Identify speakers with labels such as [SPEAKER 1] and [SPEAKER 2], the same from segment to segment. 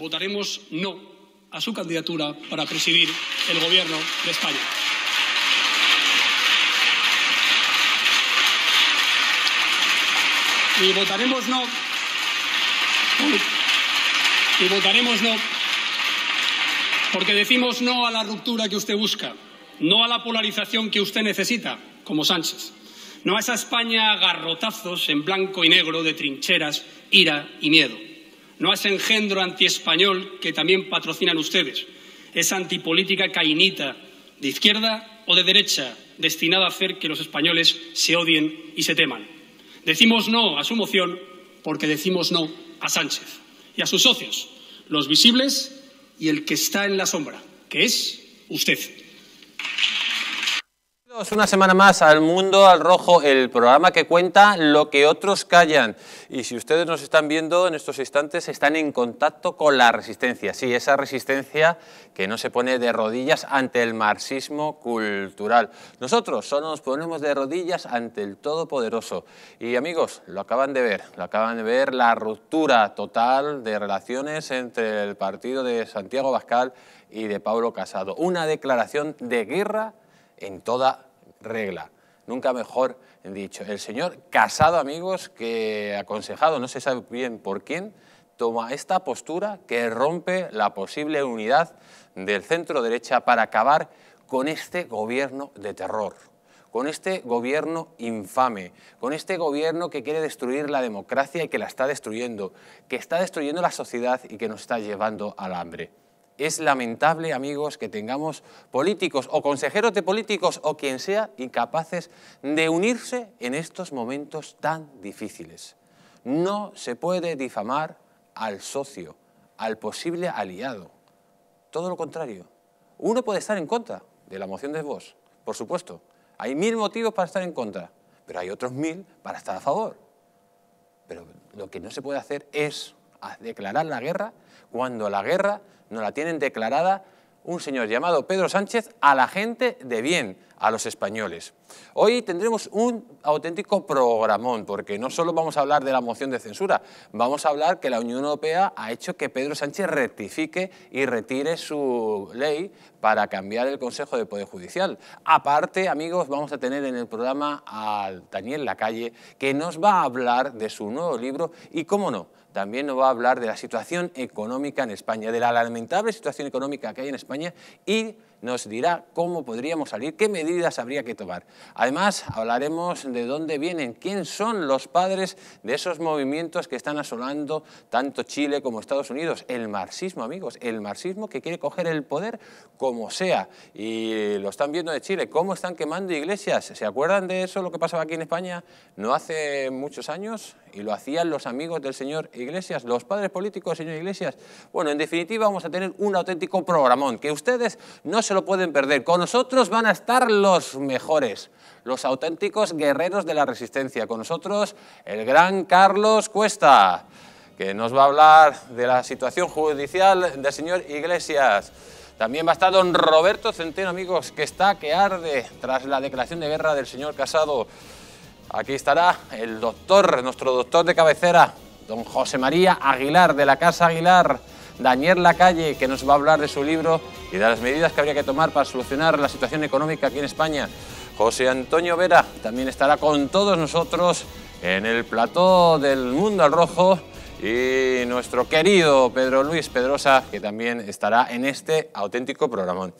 [SPEAKER 1] votaremos no a su candidatura para presidir el Gobierno de España. Y votaremos no. Y votaremos no. Porque decimos no a la ruptura que usted busca, no a la polarización que usted necesita, como Sánchez, no a esa España garrotazos en blanco y negro de trincheras, ira y miedo. No a ese engendro antiespañol que también patrocinan ustedes, es antipolítica cainita de izquierda o de derecha destinada a hacer que los españoles se odien y se teman. Decimos no a su moción porque decimos no a Sánchez y a sus socios, los visibles y el que está en la sombra, que es usted.
[SPEAKER 2] Una semana más al Mundo al Rojo, el programa que cuenta lo que otros callan. Y si ustedes nos están viendo en estos instantes, están en contacto con la resistencia. Sí, esa resistencia que no se pone de rodillas ante el marxismo cultural. Nosotros solo nos ponemos de rodillas ante el Todopoderoso. Y amigos, lo acaban de ver, lo acaban de ver, la ruptura total de relaciones entre el partido de Santiago Bascal y de Pablo Casado. Una declaración de guerra en toda regla. Nunca mejor dicho. El señor casado, amigos, que aconsejado, no se sabe bien por quién, toma esta postura que rompe la posible unidad del centro derecha para acabar con este gobierno de terror, con este gobierno infame, con este gobierno que quiere destruir la democracia y que la está destruyendo, que está destruyendo la sociedad y que nos está llevando al hambre es lamentable, amigos, que tengamos políticos o consejeros de políticos o quien sea incapaces de unirse en estos momentos tan difíciles. No se puede difamar al socio, al posible aliado. Todo lo contrario. Uno puede estar en contra de la moción de voz, por supuesto. Hay mil motivos para estar en contra, pero hay otros mil para estar a favor. Pero lo que no se puede hacer es declarar la guerra cuando la guerra nos la tienen declarada un señor llamado Pedro Sánchez a la gente de bien a los españoles. Hoy tendremos un auténtico programón, porque no solo vamos a hablar de la moción de censura, vamos a hablar que la Unión Europea ha hecho que Pedro Sánchez rectifique y retire su ley para cambiar el Consejo de Poder Judicial. Aparte, amigos, vamos a tener en el programa a Daniel Lacalle, que nos va a hablar de su nuevo libro y, cómo no, también nos va a hablar de la situación económica en España, de la lamentable situación económica que hay en España y nos dirá cómo podríamos salir, qué medidas habría que tomar. Además, hablaremos de dónde vienen, quién son los padres de esos movimientos que están asolando tanto Chile como Estados Unidos. El marxismo, amigos, el marxismo que quiere coger el poder como sea. Y lo están viendo de Chile, cómo están quemando iglesias. ¿Se acuerdan de eso, lo que pasaba aquí en España no hace muchos años? y lo hacían los amigos del señor Iglesias, los padres políticos del señor Iglesias. Bueno, en definitiva vamos a tener un auténtico programón que ustedes no se lo pueden perder. Con nosotros van a estar los mejores, los auténticos guerreros de la resistencia. Con nosotros el gran Carlos Cuesta, que nos va a hablar de la situación judicial del señor Iglesias. También va a estar don Roberto Centeno, amigos, que está que arde tras la declaración de guerra del señor Casado. Aquí estará el doctor, nuestro doctor de cabecera, don José María Aguilar, de la Casa Aguilar, Daniel Lacalle, que nos va a hablar de su libro y de las medidas que habría que tomar para solucionar la situación económica aquí en España. José Antonio Vera también estará con todos nosotros en el plató del Mundo al Rojo y nuestro querido Pedro Luis Pedrosa, que también estará en este auténtico programón.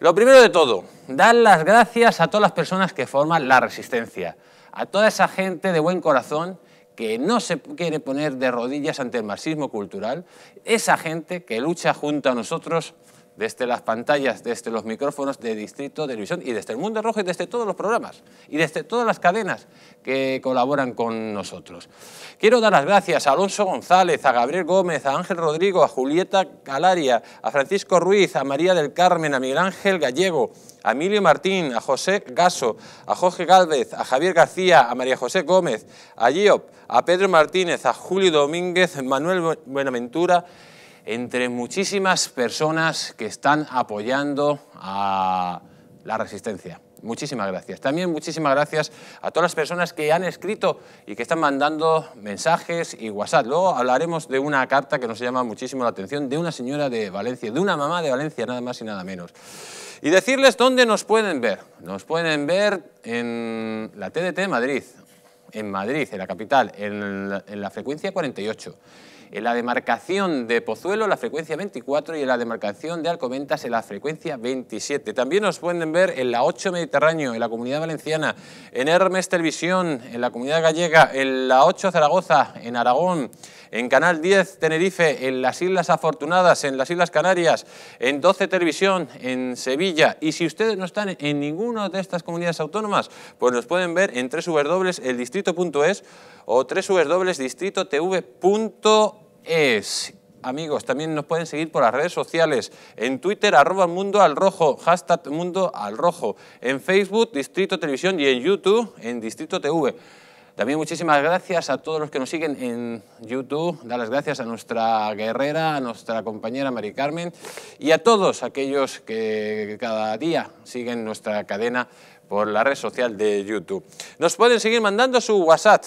[SPEAKER 2] Lo primero de todo, dar las gracias a todas las personas que forman la Resistencia a toda esa gente de buen corazón que no se quiere poner de rodillas ante el marxismo cultural, esa gente que lucha junto a nosotros desde las pantallas, desde los micrófonos de Distrito de Televisión y desde el Mundo Rojo y desde todos los programas y desde todas las cadenas que colaboran con nosotros. Quiero dar las gracias a Alonso González, a Gabriel Gómez, a Ángel Rodrigo, a Julieta Calaria, a Francisco Ruiz, a María del Carmen, a Miguel Ángel Gallego, a Emilio Martín, a José Gaso, a Jorge Gálvez, a Javier García, a María José Gómez, a Giop, a Pedro Martínez, a Julio Domínguez, Manuel Buenaventura, entre muchísimas personas que están apoyando a la resistencia. Muchísimas gracias. También muchísimas gracias a todas las personas que han escrito y que están mandando mensajes y WhatsApp. Luego hablaremos de una carta que nos llama muchísimo la atención de una señora de Valencia, de una mamá de Valencia, nada más y nada menos. Y decirles dónde nos pueden ver. Nos pueden ver en la TDT Madrid, en Madrid, en la capital, en la, frecuencia 48 en la demarcación de Pozuelo la frecuencia 24 y en la demarcación de Arcoventas en la frecuencia 27. También nos pueden ver en la 8 Mediterráneo, en la Comunidad Valenciana, en Hermes Televisión, en la Comunidad Gallega, en la 8 Zaragoza, en Aragón, en Canal 10 Tenerife, en las Islas Afortunadas, en las Islas Canarias, en 12 Televisión, en Sevilla. Y si ustedes no están en ninguna de estas comunidades autónomas, pues nos pueden ver en tres el distrito distrito.es o www.distrito.tv.es. Amigos, también nos pueden seguir por las redes sociales, en Twitter, arroba mundo al rojo, hashtag mundo al rojo, en Facebook, Distrito Televisión y en YouTube, en Distrito TV. También muchísimas gracias a todos los que nos siguen en YouTube, dar las gracias a nuestra guerrera, a nuestra compañera Mari Carmen y a todos aquellos que cada día siguen nuestra cadena por la red social de YouTube. Nos pueden seguir mandando su WhatsApp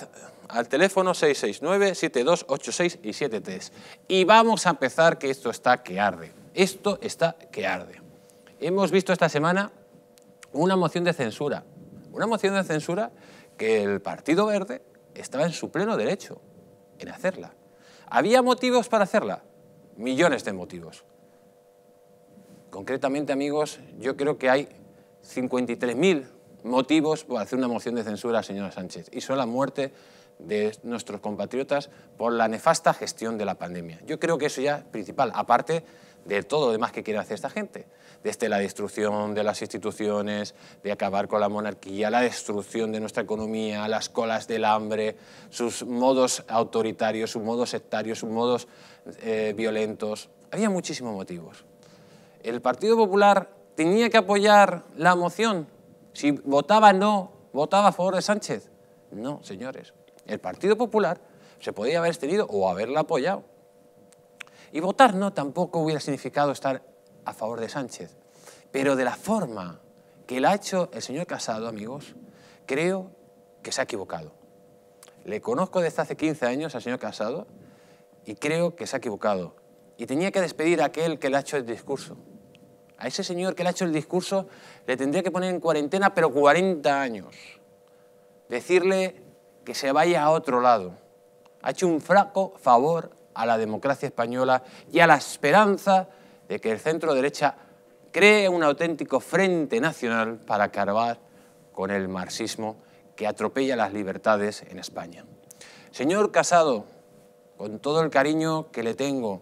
[SPEAKER 2] al teléfono 669 7286 y 73. Y vamos a empezar que esto está que arde. Esto está que arde. Hemos visto esta semana una moción de censura. Una moción de censura que el Partido Verde estaba en su pleno derecho en hacerla. ¿Había motivos para hacerla? Millones de motivos. Concretamente, amigos, yo creo que hay 53.000 motivos para hacer una moción de censura señora Sánchez y son la muerte de nuestros compatriotas por la nefasta gestión de la pandemia. Yo creo que eso ya es principal, aparte de todo lo demás que quiere hacer esta gente, desde la destrucción de las instituciones, de acabar con la monarquía, la destrucción de nuestra economía, las colas del hambre, sus modos autoritarios, sus modos sectarios, sus modos eh, violentos. Había muchísimos motivos. El Partido Popular tenía que apoyar la moción. Si votaba no, votaba a favor de Sánchez. No, señores. El Partido Popular se podía haber tenido o haberla apoyado. Y votar no tampoco hubiera significado estar a favor de Sánchez. Pero de la forma que la ha hecho el señor Casado, amigos, creo que se ha equivocado. Le conozco desde hace 15 años al señor Casado y creo que se ha equivocado. Y tenía que despedir a aquel que le ha hecho el discurso. A ese señor que le ha hecho el discurso le tendría que poner en cuarentena, pero 40 años. Decirle que se vaya a otro lado. Ha hecho un fraco favor a la democracia española y a la esperanza de que el centro derecha cree un auténtico frente nacional para acabar con el marxismo que atropella las libertades en España. Señor Casado, con todo el cariño que le tengo,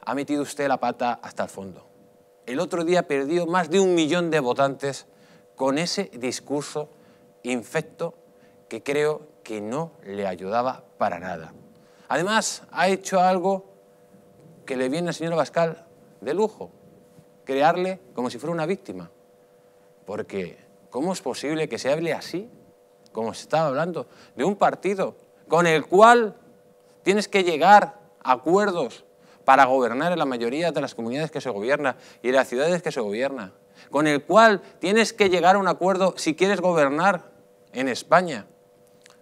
[SPEAKER 2] ha metido usted la pata hasta el fondo el otro día perdió más de un millón de votantes con ese discurso infecto que creo que no le ayudaba para nada. Además, ha hecho algo que le viene al señor Abascal de lujo, crearle como si fuera una víctima. Porque, ¿cómo es posible que se hable así, como se estaba hablando, de un partido con el cual tienes que llegar a acuerdos para gobernar en la mayoría de las comunidades que se gobierna y en las ciudades que se gobierna, con el cual tienes que llegar a un acuerdo si quieres gobernar en España.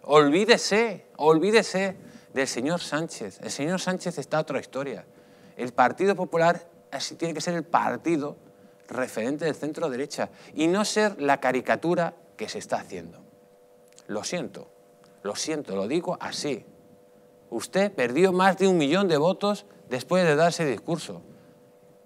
[SPEAKER 2] Olvídese, olvídese del señor Sánchez. El señor Sánchez está otra historia. El Partido Popular así tiene que ser el partido referente del centro derecha y no ser la caricatura que se está haciendo. Lo siento, lo siento, lo digo así. Usted perdió más de un millón de votos después de dar ese discurso.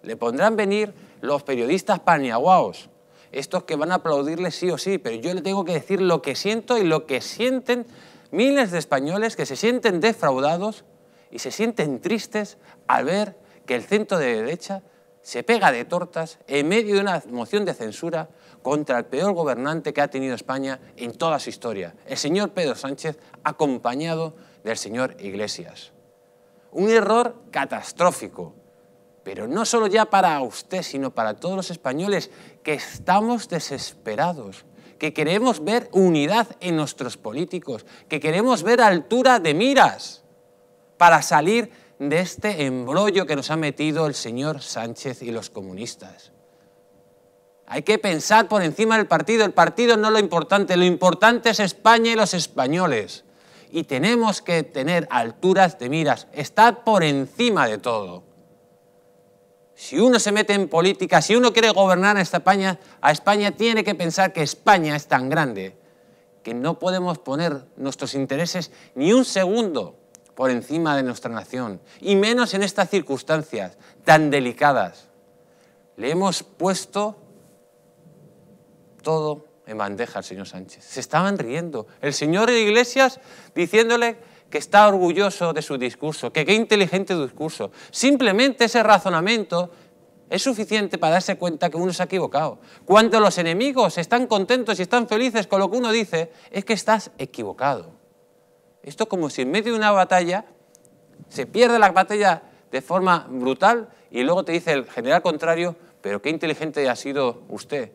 [SPEAKER 2] Le pondrán venir los periodistas paniaguaos, estos que van a aplaudirle sí o sí, pero yo le tengo que decir lo que siento y lo que sienten miles de españoles que se sienten defraudados y se sienten tristes al ver que el centro de derecha se pega de tortas en medio de una moción de censura contra el peor gobernante que ha tenido España en toda su historia, el señor Pedro Sánchez acompañado del señor Iglesias. Un error catastrófico. Pero no solo ya para usted, sino para todos los españoles que estamos desesperados, que queremos ver unidad en nuestros políticos, que queremos ver altura de miras para salir de este embrollo que nos ha metido el señor Sánchez y los comunistas. Hay que pensar por encima del partido. El partido no es lo importante, lo importante es España y los españoles y tenemos que tener alturas de miras, estar por encima de todo. Si uno se mete en política, si uno quiere gobernar a España, a España tiene que pensar que España es tan grande que no podemos poner nuestros intereses ni un segundo por encima de nuestra nación, y menos en estas circunstancias tan delicadas. Le hemos puesto todo en bandeja el señor Sánchez. Se estaban riendo. El señor Iglesias diciéndole que está orgulloso de su discurso, que qué inteligente discurso. Simplemente ese razonamiento es suficiente para darse cuenta que uno se ha equivocado. Cuando los enemigos están contentos y están felices con lo que uno dice, es que estás equivocado. Esto como si en medio de una batalla se pierde la batalla de forma brutal y luego te dice el general contrario, pero qué inteligente ha sido usted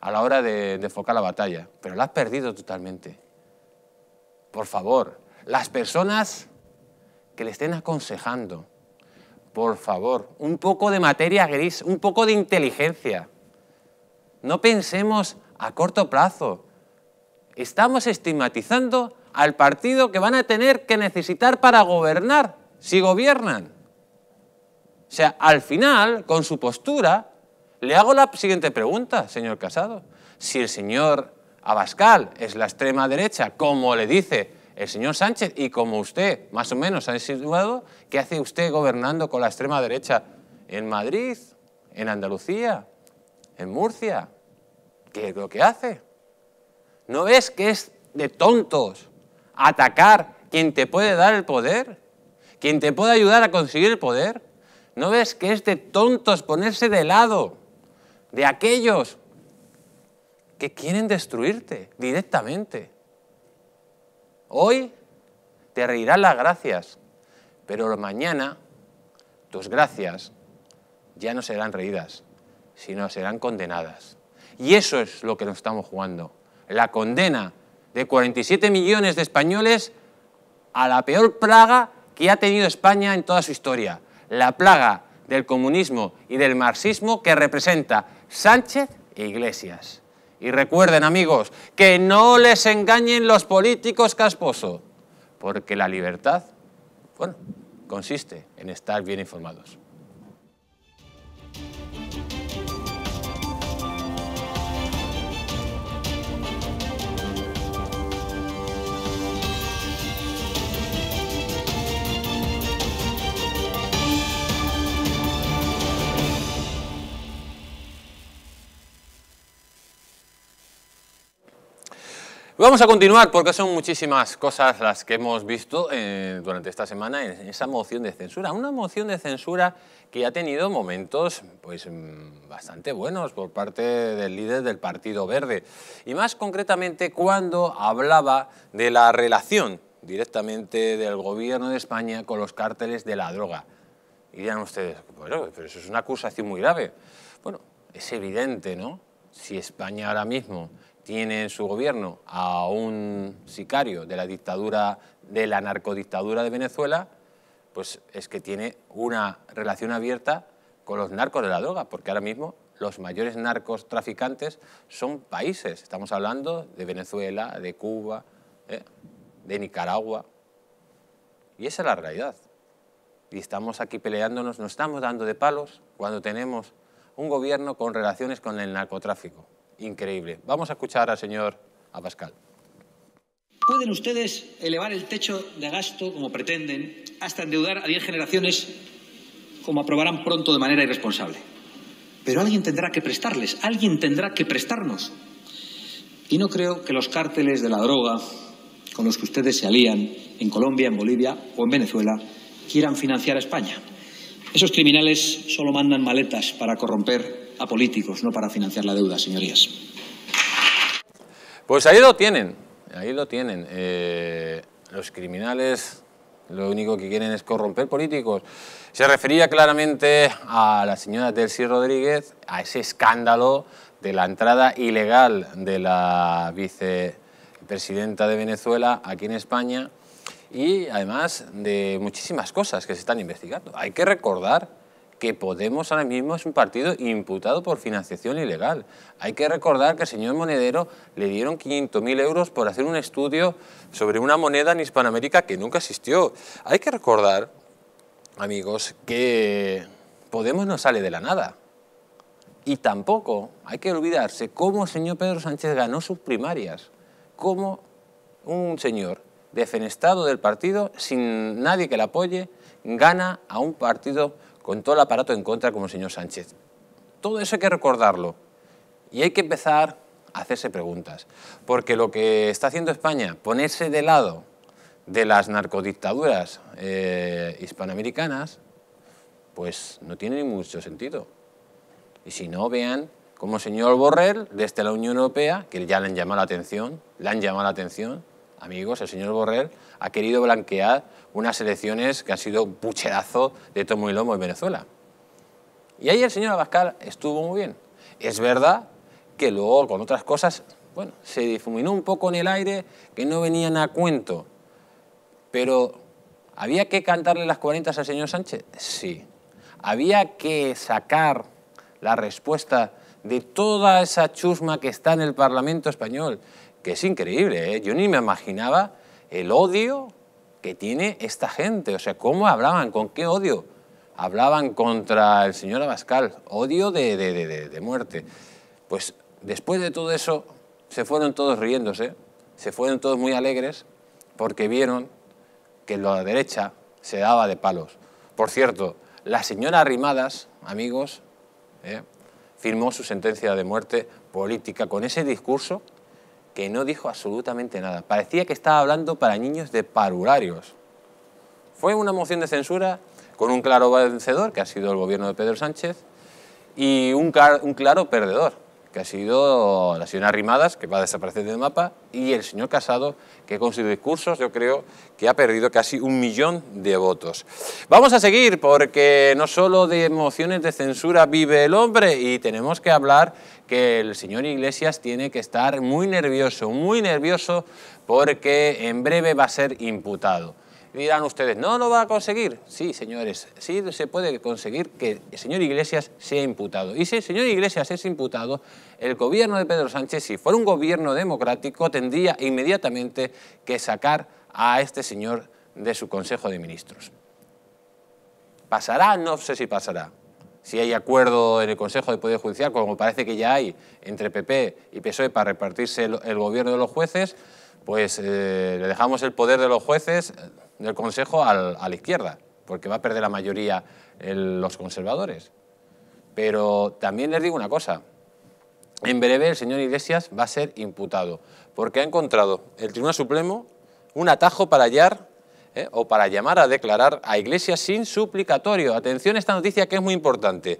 [SPEAKER 2] a la hora de, enfocar la batalla, pero la has perdido totalmente. Por favor, las personas que le estén aconsejando, por favor, un poco de materia gris, un poco de inteligencia. No pensemos a corto plazo. Estamos estigmatizando al partido que van a tener que necesitar para gobernar, si gobiernan. O sea, al final, con su postura, le hago la siguiente pregunta, señor Casado. Si el señor Abascal es la extrema derecha, como le dice el señor Sánchez y como usted más o menos ha insinuado, ¿qué hace usted gobernando con la extrema derecha en Madrid, en Andalucía, en Murcia? ¿Qué es lo que hace? ¿No ves que es de tontos atacar quien te puede dar el poder? ¿Quien te puede ayudar a conseguir el poder? ¿No ves que es de tontos ponerse de lado? de aquellos que quieren destruirte directamente. Hoy te reirán las gracias, pero mañana tus gracias ya no serán reídas, sino serán condenadas. Y eso es lo que nos estamos jugando, la condena de 47 millones de españoles a la peor plaga que ha tenido España en toda su historia, la plaga del comunismo y del marxismo que representa Sánchez e Iglesias. Y recuerden, amigos, que no les engañen los políticos casposo, porque la libertad, bueno, consiste en estar bien informados. Vamos a continuar porque son muchísimas cosas las que hemos visto eh, durante esta semana en esa moción de censura. Una moción de censura que ha tenido momentos pues, mm, bastante buenos por parte del líder del Partido Verde. Y más concretamente cuando hablaba de la relación directamente del gobierno de España con los cárteles de la droga. Y dirán ustedes, bueno, pero eso es una acusación muy grave. Bueno, es evidente, ¿no? Si España ahora mismo tiene en su gobierno a un sicario de la dictadura, de la narcodictadura de Venezuela, pues es que tiene una relación abierta con los narcos de la droga, porque ahora mismo los mayores narcos traficantes son países. Estamos hablando de Venezuela, de Cuba, ¿eh? de Nicaragua. Y esa es la realidad. Y estamos aquí peleándonos, nos estamos dando de palos cuando tenemos un gobierno con relaciones con el narcotráfico increíble. Vamos a escuchar al señor Abascal.
[SPEAKER 1] ¿Pueden ustedes elevar el
[SPEAKER 3] techo de gasto, como pretenden, hasta endeudar a 10 generaciones, como aprobarán pronto de manera irresponsable? Pero alguien tendrá que prestarles, alguien tendrá que prestarnos.
[SPEAKER 1] Y no creo que los cárteles de la droga con los que ustedes se alían en Colombia, en Bolivia o en Venezuela quieran financiar a España.
[SPEAKER 3] Esos criminales
[SPEAKER 1] solo mandan maletas para corromper a políticos, no para financiar la deuda, señorías.
[SPEAKER 2] Pues ahí lo tienen, ahí lo tienen. Eh, los criminales lo único que quieren es corromper políticos. Se refería claramente a la señora Delcy Rodríguez, a ese escándalo de la entrada ilegal de la vicepresidenta de Venezuela aquí en España y además de muchísimas cosas que se están investigando. Hay que recordar que Podemos ahora mismo es un partido imputado por financiación ilegal. Hay que recordar que al señor Monedero le dieron 500.000 euros por hacer un estudio sobre una moneda en Hispanoamérica que nunca existió. Hay que recordar, amigos, que Podemos no sale de la nada. Y tampoco hay que olvidarse cómo el señor Pedro Sánchez ganó sus primarias. Cómo un señor defenestado del partido, sin nadie que le apoye, gana a un partido con todo el aparato en contra como el señor Sánchez. Todo eso hay que recordarlo y hay que empezar a hacerse preguntas, porque lo que está haciendo España, ponerse de lado de las narcodictaduras eh, hispanoamericanas, pues no tiene ni mucho sentido. Y si no, vean como el señor Borrell, desde la Unión Europea, que ya le han llamado la atención, le han llamado la atención, amigos, el señor Borrell ha querido blanquear unas elecciones que han sido pucherazo de tomo y lomo en Venezuela. Y ahí el señor Abascal estuvo muy bien. Es verdad que luego con otras cosas, bueno, se difuminó un poco en el aire que no venían a cuento. Pero ¿había que cantarle las cuarentas al señor Sánchez? Sí. ¿Había que sacar la respuesta de toda esa chusma que está en el Parlamento español, es increíble. ¿eh? Yo ni me imaginaba el odio que tiene esta gente. O sea, ¿cómo hablaban? ¿Con qué odio? Hablaban contra el señor Abascal. Odio de, de, muerte. Pues después de todo eso, se fueron todos riéndose, se fueron todos muy alegres, porque vieron que la derecha se daba de palos. Por cierto, la señora Rimadas, amigos, ¿eh? firmó su sentencia de muerte política con ese discurso que no dijo absolutamente nada. Parecía que estaba hablando para niños de parularios. Fue una moción de censura con un claro vencedor, que ha sido el gobierno de Pedro Sánchez, y un, un claro perdedor, que ha sido la señora Rimadas, que va a desaparecer del mapa, y el señor Casado, que con sus discursos yo creo que ha perdido casi un millón de votos. Vamos a seguir, porque no solo de emociones de censura vive el hombre, y tenemos que hablar que el señor Iglesias tiene que estar muy nervioso, muy nervioso, porque en breve va a ser imputado dirán ustedes, no lo va a conseguir. Sí, señores, sí se puede conseguir que el señor Iglesias sea imputado. Y si el señor Iglesias es imputado, el gobierno de Pedro Sánchez, si fuera un gobierno democrático, tendría inmediatamente que sacar a este señor de su Consejo de Ministros. ¿Pasará? No sé si pasará. Si hay acuerdo en el Consejo de Poder Judicial, como parece que ya hay entre PP y PSOE para repartirse el gobierno de los jueces, pues eh, le dejamos el poder de los jueces eh, del Consejo a la izquierda, porque va a perder la mayoría eh, los conservadores. Pero también les digo una cosa, en breve el señor Iglesias va a ser imputado, porque ha encontrado el Tribunal Supremo un atajo para hallar o para llamar a declarar a Iglesias sin suplicatorio. Atención a esta noticia que es muy importante.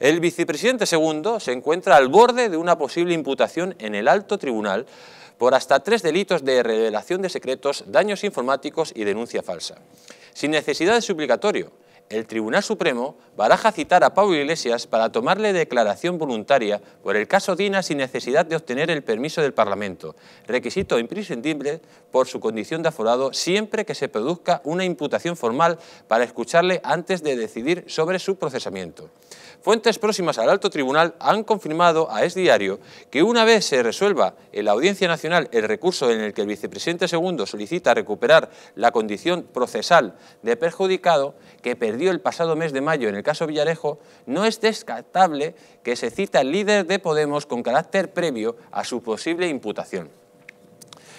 [SPEAKER 2] El vicepresidente segundo se encuentra al borde de una posible imputación en el alto tribunal por hasta tres delitos de revelación de secretos, daños informáticos y denuncia falsa, sin necesidad de suplicatorio, el Tribunal Supremo baraja citar a Pablo Iglesias para tomarle declaración voluntaria por el caso Dina sin necesidad de obtener el permiso del Parlamento, requisito imprescindible por su condición de aforado siempre que se produzca una imputación formal para escucharle antes de decidir sobre su procesamiento. Fuentes próximas al alto tribunal han confirmado a Es Diario que una vez se resuelva en la Audiencia Nacional el recurso en el que el vicepresidente segundo solicita recuperar la condición procesal de perjudicado, que perdió el pasado mes de mayo en el caso Villarejo, no es descartable que se cita el líder de Podemos con carácter previo a su posible imputación.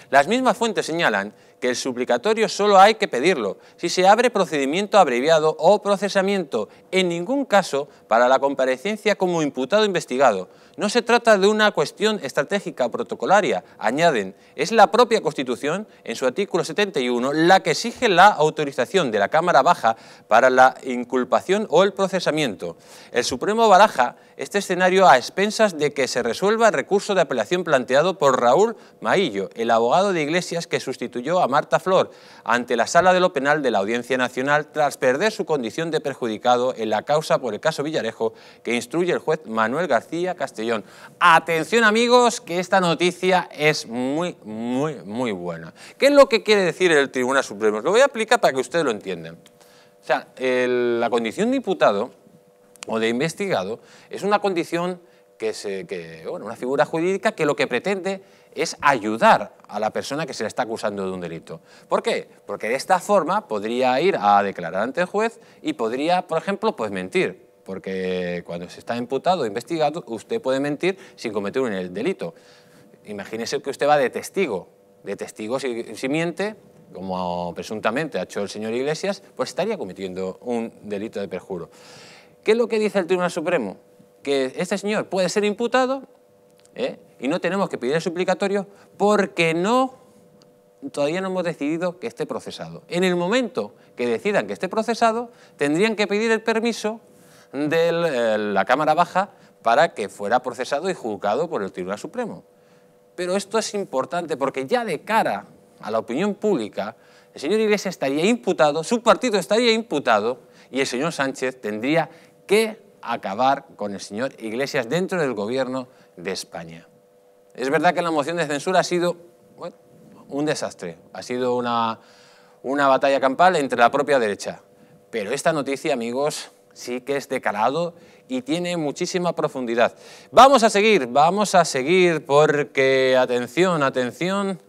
[SPEAKER 2] Las mismas fuentes señalan que el suplicatorio solo hay que pedirlo si se abre procedimiento abreviado o procesamiento, en ningún caso para la comparecencia como imputado investigado, no se trata de una cuestión estratégica o protocolaria, añaden, es la propia Constitución, en su artículo 71, la que exige la autorización de la Cámara Baja para la inculpación o el procesamiento. El Supremo baraja este escenario a expensas de que se resuelva el recurso de apelación planteado por Raúl Maillo, el abogado de Iglesias que sustituyó a Marta Flor ante la Sala de lo Penal de la Audiencia Nacional tras perder su condición de perjudicado en la causa por el caso Villarejo que instruye el juez Manuel García Castellón. Atención amigos, que esta noticia es muy, muy, muy buena. ¿Qué es lo que quiere decir el Tribunal Supremo? lo voy a explicar para que ustedes lo entiendan. O sea, la condición de imputado o de investigado, es una condición que se una figura jurídica que lo que pretende es ayudar a la persona que se le está acusando de un delito. ¿Por qué? Porque de esta forma podría ir a declarar ante el juez y podría, por ejemplo, pues mentir. Porque cuando se está imputado o investigado, usted puede mentir sin cometer un delito. Imagínese que usted va de testigo. De testigo, si, si miente, como presuntamente ha hecho el señor Iglesias, pues estaría cometiendo un delito de perjuro. ¿Qué es lo que dice el Tribunal Supremo? Que este señor puede ser imputado ¿eh? y no tenemos que pedir el suplicatorio porque no, todavía no hemos decidido que esté procesado. En el momento que decidan que esté procesado, tendrían que pedir el permiso de la Cámara Baja para que fuera procesado y juzgado por el Tribunal Supremo. Pero esto es importante porque ya de cara a la opinión pública, el señor Iglesias estaría imputado, su partido estaría imputado y el señor Sánchez tendría que acabar con el señor Iglesias dentro del gobierno de España. Es verdad que la moción de censura ha sido un desastre, ha sido una, una batalla campal entre la propia derecha. Pero esta noticia, amigos, sí que es de calado y tiene muchísima profundidad. Vamos a seguir, vamos a seguir porque, atención, atención,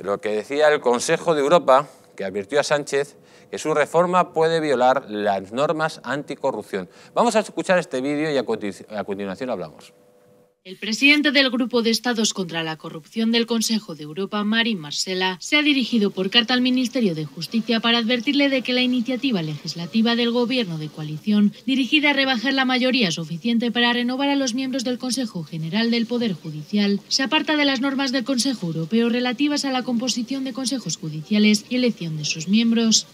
[SPEAKER 2] lo que decía el Consejo de Europa, que advirtió a Sánchez que su reforma puede violar las normas anticorrupción. Vamos a escuchar este vídeo y a, continuación hablamos.
[SPEAKER 3] El presidente del Grupo de Estados contra la Corrupción del Consejo de Europa, Mari Marcela, se ha dirigido por carta al Ministerio de Justicia para advertirle de que la iniciativa legislativa del Gobierno de coalición, dirigida a rebajar la mayoría suficiente para renovar a los miembros del Consejo General del Poder Judicial, se aparta de las normas del Consejo Europeo relativas a la composición de consejos judiciales y elección de sus miembros.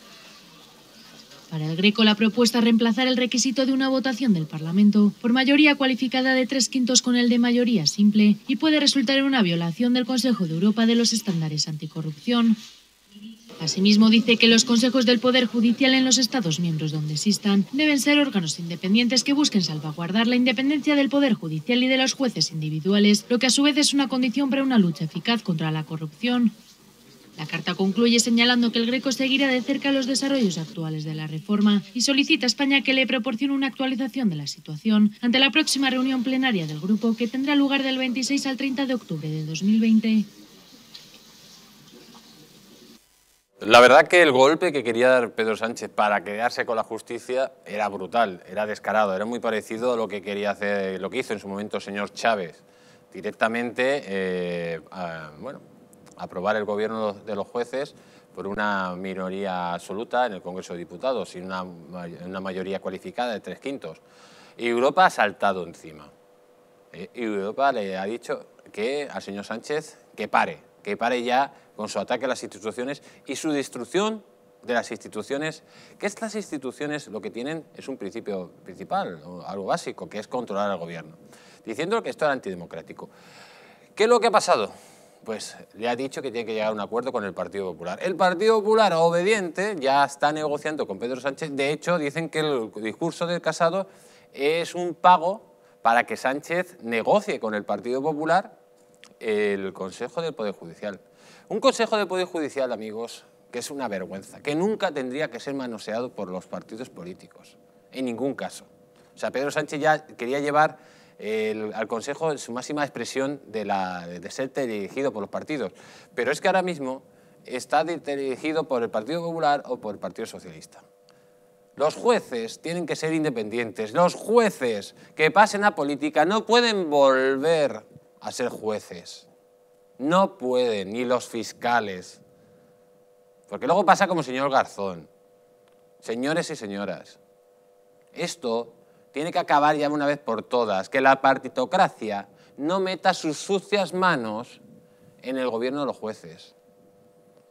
[SPEAKER 3] Para el Greco, la propuesta reemplazar el requisito de una votación del Parlamento por mayoría cualificada de tres quintos con el de mayoría simple y puede resultar en una violación del Consejo de Europa de los estándares anticorrupción. Asimismo, dice que los consejos del Poder Judicial en los Estados miembros donde existan deben ser órganos independientes que busquen salvaguardar la independencia del Poder Judicial y de los jueces individuales, lo que a su vez es una condición para una lucha eficaz contra la corrupción. La carta concluye señalando que el Greco seguirá de cerca los desarrollos actuales de la reforma y solicita a España que le proporcione una actualización de la situación ante la próxima reunión plenaria del grupo que tendrá lugar del 26 al 30 de octubre de 2020.
[SPEAKER 2] La verdad que el golpe que quería dar Pedro Sánchez para quedarse con la justicia era brutal, era descarado, era muy parecido a lo que quería hacer, lo que hizo en su momento el señor Chávez, directamente, eh, a, bueno, aprobar el gobierno de los jueces por una minoría absoluta en el Congreso de Diputados y una, mayoría cualificada de tres quintos. Y Europa ha saltado encima. Eh, y Europa le ha dicho que al señor Sánchez que pare, que pare ya con su ataque a las instituciones y su destrucción de las instituciones, que estas instituciones lo que tienen es un principio principal, algo básico, que es controlar al gobierno, diciendo que esto era antidemocrático. ¿Qué es lo que ha pasado? pues le ha dicho que tiene que llegar a un acuerdo con el Partido Popular. El Partido Popular, obediente, ya está negociando con Pedro Sánchez. De hecho, dicen que el discurso del Casado es un pago para que Sánchez negocie con el Partido Popular el Consejo del Poder Judicial. Un Consejo del Poder Judicial, amigos, que es una vergüenza, que nunca tendría que ser manoseado por los partidos políticos, en ningún caso. O sea, Pedro Sánchez ya quería llevar al Consejo en su máxima expresión de, la, de ser dirigido por los partidos. Pero es que ahora mismo está dirigido por el Partido Popular o por el Partido Socialista. Los jueces tienen que ser independientes. Los jueces que pasen a política no pueden volver a ser jueces. No pueden, ni los fiscales. Porque luego pasa como señor Garzón. Señores y señoras, esto tiene que acabar ya una vez por todas, que la partitocracia no meta sus sucias manos en el gobierno de los jueces.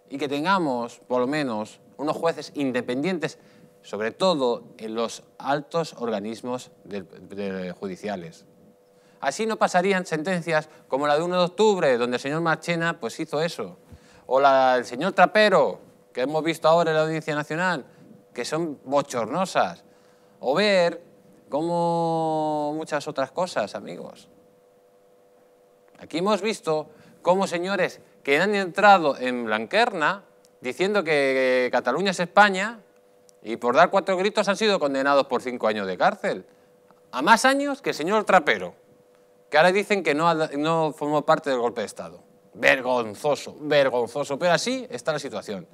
[SPEAKER 2] Y que tengamos, por lo menos, unos jueces independientes, sobre todo en los altos organismos judiciales. Así no pasarían sentencias como la de 1 de octubre, donde el señor Marchena pues, hizo eso. O la del señor Trapero, que hemos visto ahora en la Audiencia Nacional, que son bochornosas. O ver como muchas otras cosas, amigos. Aquí hemos visto cómo señores que han entrado en Blanquerna diciendo que Cataluña es España y por dar cuatro gritos han sido condenados por cinco años de cárcel. A más años que el señor Trapero, que ahora dicen que no, no formó parte del golpe de Estado. Vergonzoso, vergonzoso, pero así está la situación.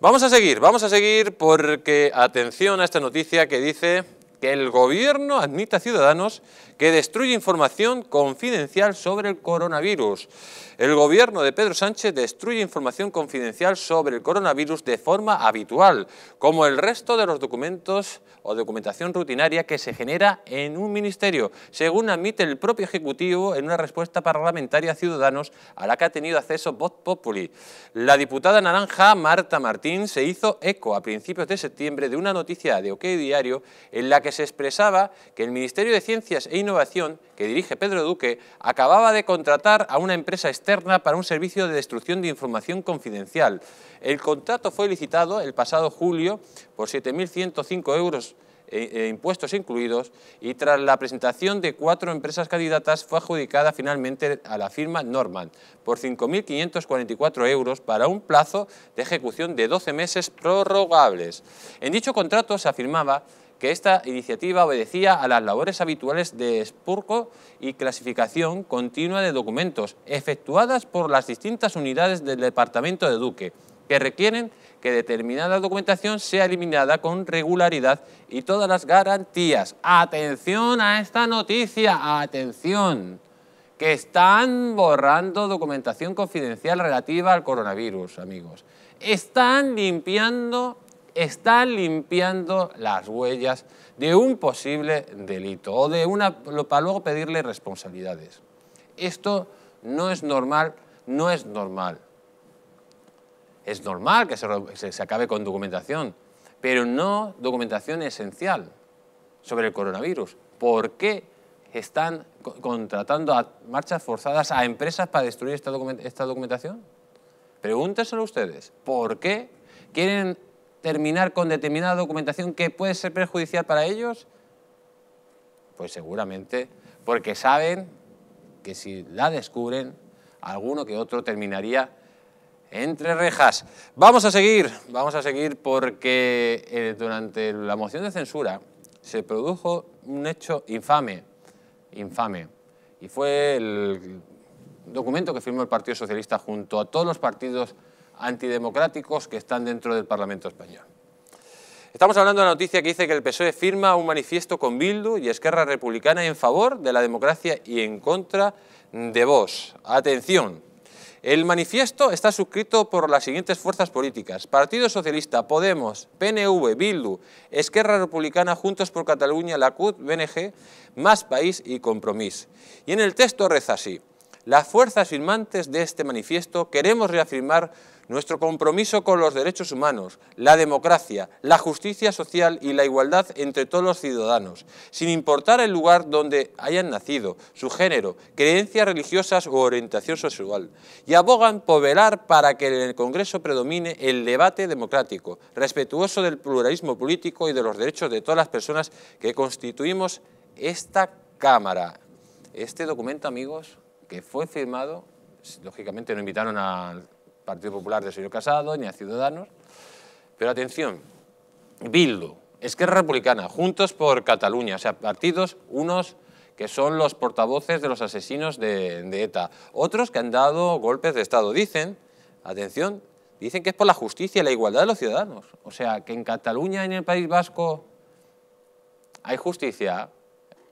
[SPEAKER 2] Vamos a seguir, vamos a seguir porque atención a esta noticia que dice el gobierno admita a ciudadanos que destruye información confidencial sobre el coronavirus. El gobierno de Pedro Sánchez destruye información confidencial sobre el coronavirus de forma habitual, como el resto de los documentos o documentación rutinaria que se genera en un ministerio, según admite el propio Ejecutivo en una respuesta parlamentaria a Ciudadanos a la que ha tenido acceso Vox Populi. La diputada naranja Marta Martín se hizo eco a principios de septiembre de una noticia de OK Diario en la que se expresaba que el Ministerio de Ciencias e Innovación, que dirige Pedro Duque, acababa de contratar a una empresa externa para un servicio de destrucción de información confidencial. El contrato fue licitado el pasado julio por 7.105 euros eh, eh, impuestos incluidos y tras la presentación de cuatro empresas candidatas fue adjudicada finalmente a la firma Norman por 5.544 euros para un plazo de ejecución de 12 meses prorrogables. En dicho contrato se afirmaba que esta iniciativa obedecía a las labores habituales de expurgo y clasificación continua de documentos efectuadas por las distintas unidades del Departamento de Duque, que requieren que determinada documentación sea eliminada con regularidad y todas las garantías. Atención a esta noticia, atención, que están borrando documentación confidencial relativa al coronavirus, amigos. Están limpiando está limpiando las huellas de un posible delito o de una, para luego pedirle responsabilidades. Esto no es normal, no es normal. Es normal que se, se acabe con documentación, pero no documentación esencial sobre el coronavirus. ¿Por qué están contratando a marchas forzadas a empresas para destruir esta, documentación? Pregúnteselo ustedes. ¿Por qué quieren terminar con determinada documentación que puede ser perjudicial para ellos? Pues seguramente, porque saben que si la descubren, alguno que otro terminaría entre rejas. Vamos a seguir, vamos a seguir porque eh, durante la moción de censura se produjo un hecho infame, infame, y fue el documento que firmó el Partido Socialista junto a todos los partidos antidemocráticos que están dentro del Parlamento español. Estamos hablando de la noticia que dice que el PSOE firma un manifiesto con Bildu y Esquerra Republicana en favor de la democracia y en contra de vos. Atención, el manifiesto está suscrito por las siguientes fuerzas políticas. Partido Socialista, Podemos, PNV, Bildu, Esquerra Republicana, Juntos por Cataluña, la CUT, BNG, Más País y Compromís. Y en el texto reza así. Las fuerzas firmantes de este manifiesto queremos reafirmar nuestro compromiso con los derechos humanos, la democracia, la justicia social y la igualdad entre todos los ciudadanos, sin importar el lugar donde hayan nacido, su género, creencias religiosas o orientación sexual. Y abogan por velar para que en el Congreso predomine el debate democrático, respetuoso del pluralismo político y de los derechos de todas las personas que constituimos esta Cámara. Este documento, amigos, que fue firmado, lógicamente no invitaron al Partido Popular de señor Casado, ni a Ciudadanos. Pero atención, Bildu, Esquerra Republicana, Juntos por Cataluña, o sea, partidos unos que son los portavoces de los asesinos de, ETA, otros que han dado golpes de Estado. Dicen, atención, dicen que es por la justicia y la igualdad de los ciudadanos. O sea, que en Cataluña y en el País Vasco hay justicia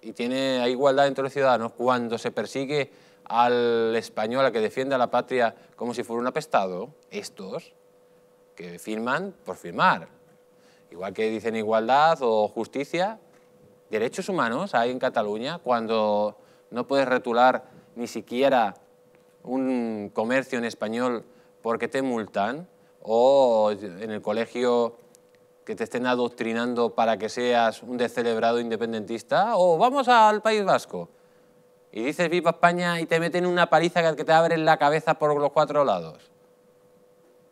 [SPEAKER 2] y tiene, hay igualdad entre los ciudadanos cuando se persigue al español a que defienda la patria como si fuera un apestado, estos que firman por firmar. Igual que dicen igualdad o justicia, derechos humanos hay en Cataluña cuando no puedes retular ni siquiera un comercio en español porque te multan o en el colegio que te estén adoctrinando para que seas un descelebrado independentista o vamos al País Vasco y dices viva España y te meten una paliza que te abren la cabeza por los cuatro lados.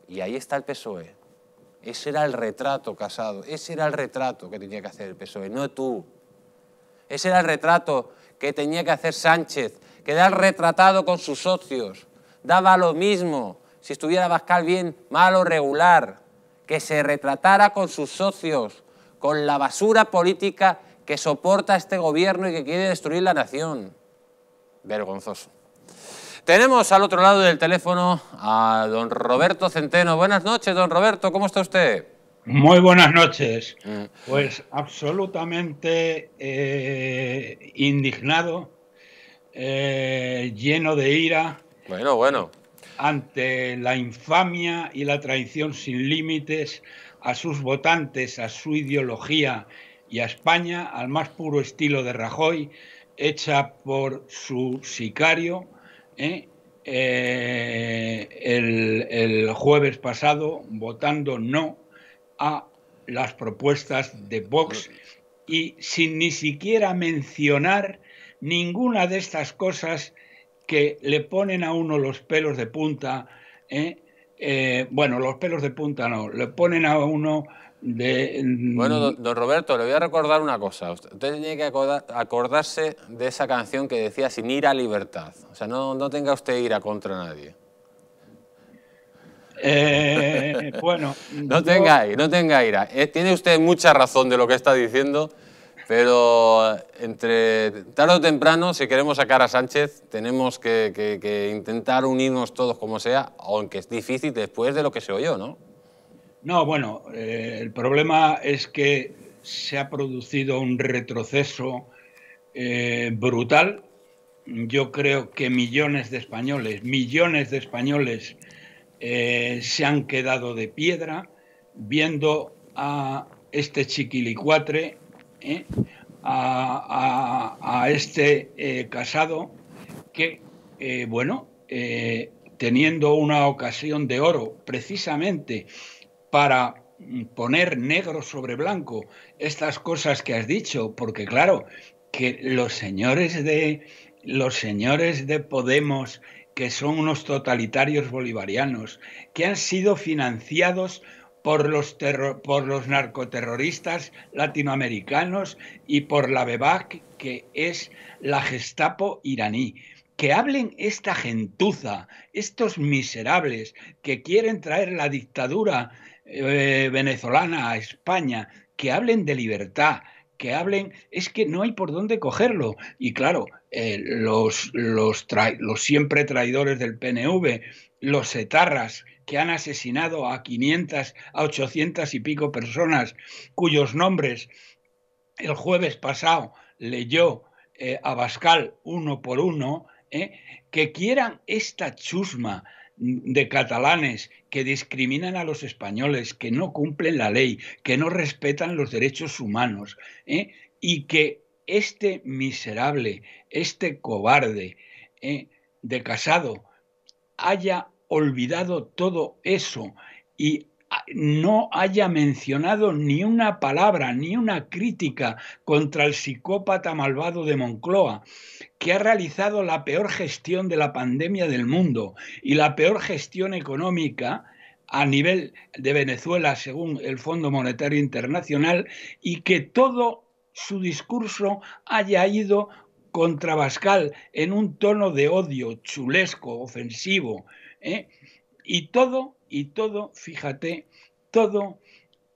[SPEAKER 2] Y ahí está el PSOE. Ese era el retrato, Casado. Ese era el retrato que tenía que hacer el PSOE, no tú. Ese era el retrato que tenía que hacer Sánchez, que el retratado con sus socios. Daba lo mismo si estuviera Bascal bien, malo, o regular, que se retratara con sus socios, con la basura política que soporta este gobierno y que quiere destruir la nación vergonzoso. Tenemos al otro lado del teléfono a don Roberto Centeno. Buenas noches, don Roberto, ¿cómo
[SPEAKER 1] está usted? Muy buenas noches. Mm. Pues absolutamente eh, indignado, eh, lleno de ira. Bueno, bueno. Ante la infamia y la traición sin límites a sus votantes, a su ideología y a España, al más puro estilo de Rajoy, hecha por su sicario ¿eh? Eh, el, jueves pasado votando no a las propuestas de Vox y sin ni siquiera mencionar ninguna de estas cosas que le ponen a uno los pelos de punta. ¿eh? bueno, los pelos de punta no, le ponen a uno Mm, bueno,
[SPEAKER 2] don, Roberto, le voy a recordar una cosa. Usted tiene que acordarse de esa canción que decía sin ir a libertad. O sea, no, no tenga usted ira contra nadie.
[SPEAKER 1] Eh, bueno. no tenga
[SPEAKER 2] ira, no tenga ira. tiene usted mucha razón de lo que está diciendo, pero entre tarde o temprano, si queremos sacar a Sánchez, tenemos que, que intentar unirnos todos como sea, aunque es difícil después de lo que se oyó, ¿no?
[SPEAKER 1] No, bueno, eh, el problema es que se ha producido un retroceso eh, brutal. Yo creo que millones de españoles, millones de españoles eh, se han quedado de piedra viendo a este chiquilicuatre, a, este casado, que, bueno, teniendo una ocasión de oro precisamente para poner negro sobre blanco estas cosas que has dicho, porque claro, que los señores de los señores de Podemos, que son unos totalitarios bolivarianos, que han sido financiados por los, por los narcoterroristas latinoamericanos y por la BEBAC, que es la Gestapo iraní que hablen esta gentuza, estos miserables que quieren traer la dictadura eh, venezolana a España, que hablen de libertad, que hablen, es que no hay por dónde cogerlo. Y claro, eh, los, los, los siempre traidores del PNV, los etarras que han asesinado a 500, a 800 y pico personas, cuyos nombres el jueves pasado leyó a eh, Abascal uno por uno, que quieran esta chusma de catalanes que discriminan a los españoles, que no cumplen la ley, que no respetan los derechos humanos, ¿eh? y que este miserable, este cobarde ¿eh? de casado haya olvidado todo eso y no haya mencionado ni una palabra, ni una crítica contra el psicópata malvado de Moncloa, que ha realizado la peor gestión de la pandemia del mundo y la peor gestión económica a nivel de Venezuela, según el Fondo Monetario Internacional, y que todo su discurso haya ido contra Bascal en un tono de odio chulesco, ofensivo. ¿eh? y todo, y todo, fíjate, todo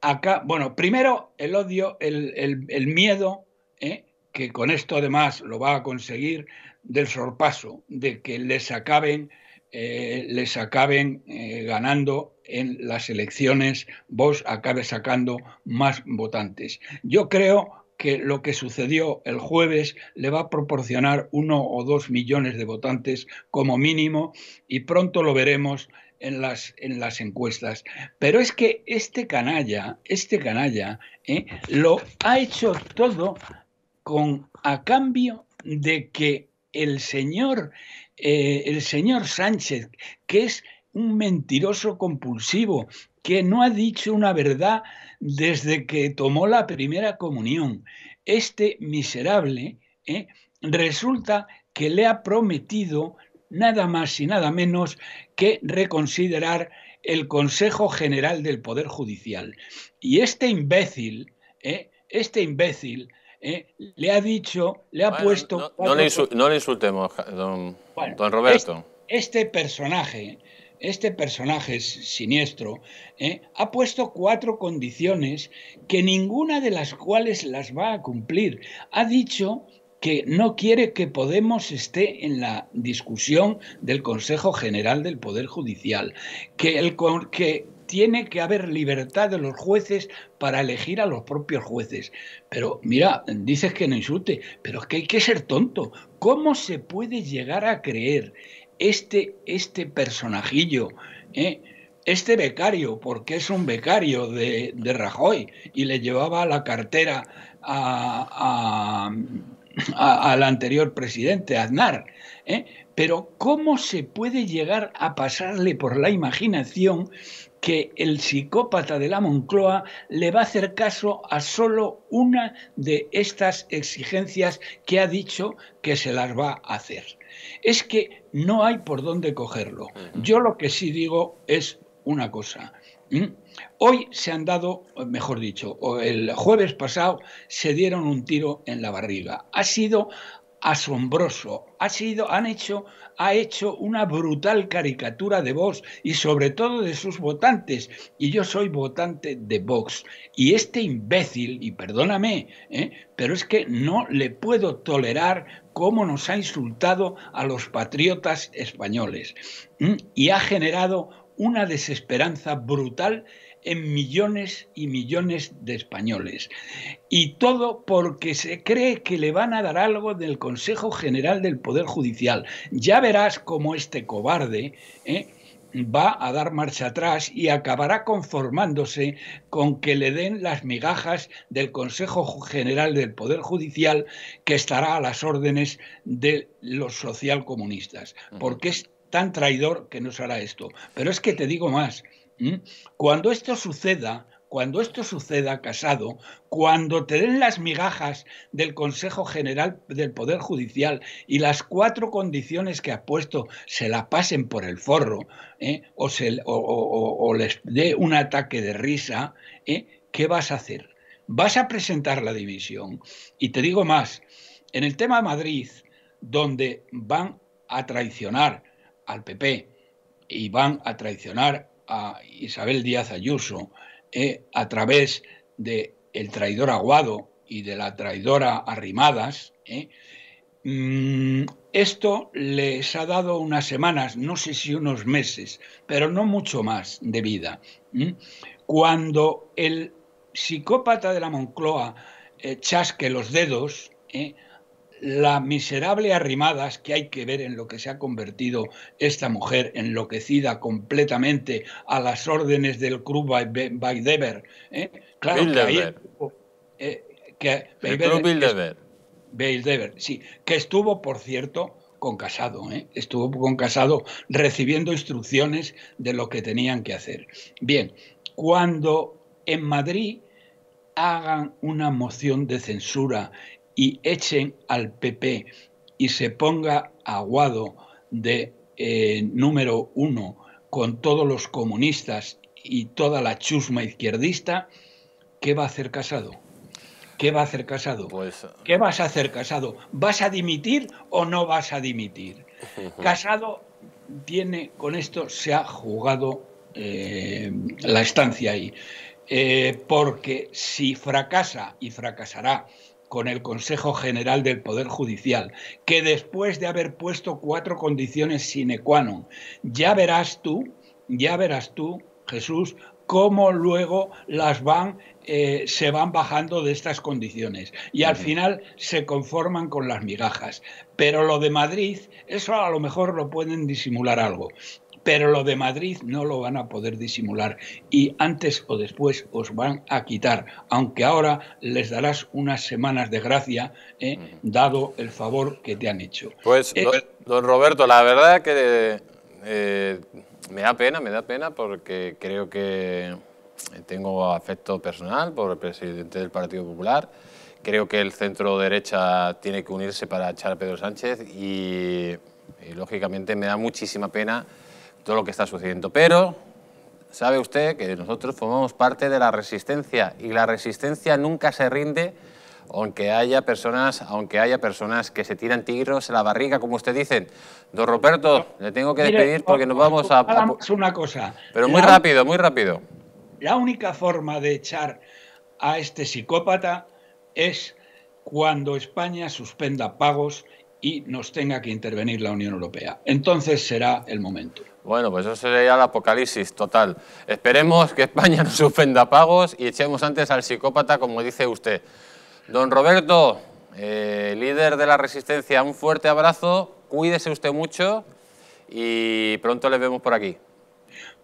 [SPEAKER 1] acá. Bueno, primero el odio, el, el, miedo, ¿eh? que con esto además lo va a conseguir del sorpaso, de que les acaben, eh, les acaben eh, ganando en las elecciones, vos acabe sacando más votantes. Yo creo que lo que sucedió el jueves le va a proporcionar uno o dos millones de votantes como mínimo y pronto lo veremos en las, en las encuestas. Pero es que este canalla, este canalla, ¿eh? lo ha hecho todo con a cambio de que el señor, eh, el señor Sánchez, que es un mentiroso compulsivo, que no ha dicho una verdad desde que tomó la primera comunión. Este miserable ¿eh? resulta que le ha prometido nada más y nada menos que reconsiderar el Consejo General del Poder Judicial. Y este imbécil, ¿eh? este imbécil, ¿eh? le ha dicho, le ha puesto... No,
[SPEAKER 2] le insultemos, don, don Roberto.
[SPEAKER 1] este, este personaje este personaje siniestro ¿eh? ha puesto cuatro condiciones que ninguna de las cuales las va a cumplir. Ha dicho que no quiere que Podemos esté en la discusión del Consejo General del Poder Judicial, que, que tiene que haber libertad de los jueces para elegir a los propios jueces. Pero mira, dices que no insulte, pero es que hay que ser tonto. ¿Cómo se puede llegar a creer este, este personajillo, ¿eh? este becario, porque es un becario de, Rajoy y le llevaba la cartera al anterior presidente, Aznar. ¿eh? Pero ¿cómo se puede llegar a pasarle por la imaginación que el psicópata de la Moncloa le va a hacer caso a solo una de estas exigencias que ha dicho que se las va a hacer? es que no hay por dónde cogerlo. Yo lo que sí digo es una cosa. Hoy se han dado, mejor dicho, el jueves pasado se dieron un tiro en la barriga. Ha sido asombroso. Ha sido, han hecho, ha hecho una brutal caricatura de Vox y sobre todo de sus votantes. Y yo soy votante de Vox. Y este imbécil, y perdóname, ¿eh? pero es que no le puedo tolerar cómo nos ha insultado a los patriotas españoles. Y ha generado una desesperanza brutal en millones y millones de españoles. Y todo porque se cree que le van a dar algo del Consejo General del Poder Judicial. Ya verás cómo este cobarde... ¿eh? va a dar marcha atrás y acabará conformándose con que le den las migajas del Consejo General del Poder Judicial que estará a las órdenes de los socialcomunistas, porque es tan traidor que se hará esto. Pero es que te digo más, cuando esto suceda, cuando esto suceda, Casado, cuando te den las migajas del Consejo General del Poder Judicial y las cuatro condiciones que has puesto se la pasen por el forro ¿eh? o, les dé un ataque de risa, ¿eh? ¿qué vas a hacer? Vas a presentar la división. Y te digo más, en el tema Madrid, donde van a traicionar al PP y van a traicionar a Isabel Díaz Ayuso eh, a través de el traidor Aguado y de la traidora Arrimadas, eh, mm, esto les ha dado unas semanas, no sé si unos meses, pero no mucho más de vida. Cuando el psicópata de la Moncloa eh, chasque los dedos, la miserable arrimadas que hay que ver en lo que se ha convertido esta mujer enloquecida completamente a las órdenes del Club by ¿eh? Claro que, eh, sí, que estuvo, por cierto, con Casado, ¿eh? estuvo con Casado recibiendo instrucciones de lo que tenían que hacer. Bien, cuando en Madrid hagan una moción de censura y echen al PP y se ponga aguado de eh, número uno con todos los comunistas y toda la chusma izquierdista, ¿qué va a hacer Casado? ¿Qué va a hacer Casado? Pues, ¿Qué vas a hacer Casado? ¿Vas a dimitir o no vas a dimitir? Casado tiene, con esto se ha jugado eh, la estancia ahí. Eh, porque si fracasa, y fracasará, con el Consejo General del Poder Judicial, que después de haber puesto cuatro condiciones sine qua non, ya verás tú, ya verás tú, Jesús, cómo luego las van, eh, se van bajando de estas condiciones y al final se conforman con las migajas. Pero lo de Madrid, eso a lo mejor lo pueden disimular algo pero lo de Madrid no lo van a poder disimular y antes o después os van a quitar, aunque ahora les darás unas semanas de gracia, ¿eh? dado el favor que te han hecho.
[SPEAKER 2] Pues, eh, don Roberto, la verdad que eh, me da pena, me da pena porque creo que tengo afecto personal por el presidente del Partido Popular. Creo que el centro derecha tiene que unirse para echar a Pedro Sánchez y lógicamente me da muchísima pena todo lo que está sucediendo. Pero sabe usted que nosotros formamos parte de la resistencia y la resistencia nunca se rinde aunque haya personas, aunque haya personas que se tiran tiros en la barriga, como usted dice. Don Roberto, le tengo que despedir porque nos vamos a,
[SPEAKER 1] Es una cosa.
[SPEAKER 2] Pero muy rápido, muy rápido.
[SPEAKER 1] La única forma de echar a este psicópata es cuando España suspenda pagos y nos tenga que intervenir la Unión Europea. Entonces será el momento. Bueno, pues eso sería el apocalipsis total. Esperemos que España no suspenda
[SPEAKER 2] pagos y echemos antes al psicópata, como dice usted. Don Roberto, eh, líder de la Resistencia, un fuerte abrazo, cuídese usted mucho y pronto les vemos por aquí.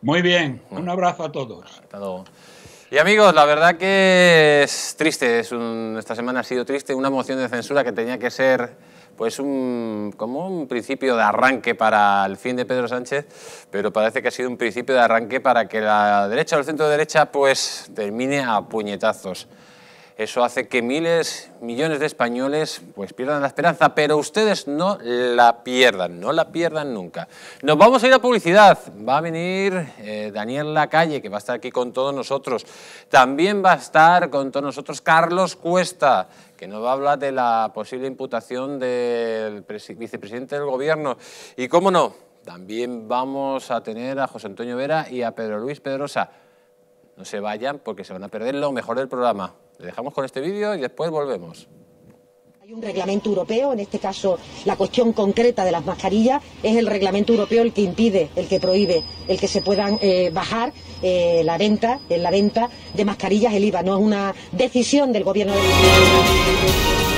[SPEAKER 1] Muy bien, un abrazo a todos.
[SPEAKER 2] Y amigos, la verdad que es triste, esta semana ha sido triste, una moción de censura que tenía que ser pues un, como un principio de arranque para el fin de Pedro Sánchez, pero parece que ha sido un principio de arranque para que la derecha o el centro derecha pues termine a puñetazos. Eso hace que miles, millones de españoles pues pierdan la esperanza, pero ustedes no la pierdan, no la pierdan nunca. Nos vamos a ir a publicidad. Va a venir eh, Daniel Lacalle, que va a estar aquí con todos nosotros. También va a estar con todos nosotros Carlos Cuesta, que nos va a hablar de la posible imputación del vicepresidente del gobierno. Y cómo no, también vamos a tener a José Antonio Vera y a Pedro Luis Pedrosa. No se vayan porque se van a perder lo mejor del programa dejamos con este vídeo y después volvemos.
[SPEAKER 3] Hay un reglamento europeo, en este caso la cuestión concreta de las mascarillas es el reglamento europeo el que impide, el que prohíbe, el que se puedan eh, bajar eh, la venta, en la venta de mascarillas el IVA. No es una decisión del gobierno. De...